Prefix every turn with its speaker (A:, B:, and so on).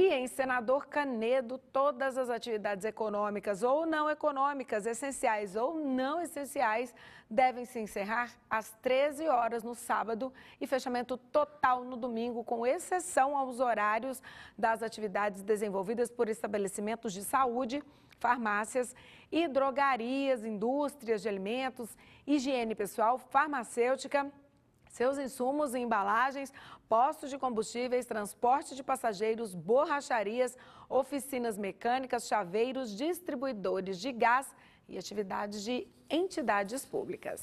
A: E em Senador Canedo, todas as atividades econômicas ou não econômicas, essenciais ou não essenciais, devem se encerrar às 13 horas no sábado e fechamento total no domingo, com exceção aos horários das atividades desenvolvidas por estabelecimentos de saúde, farmácias e drogarias, indústrias de alimentos, higiene pessoal, farmacêutica seus insumos e embalagens, postos de combustíveis, transporte de passageiros, borracharias, oficinas mecânicas, chaveiros, distribuidores de gás e atividades de entidades públicas.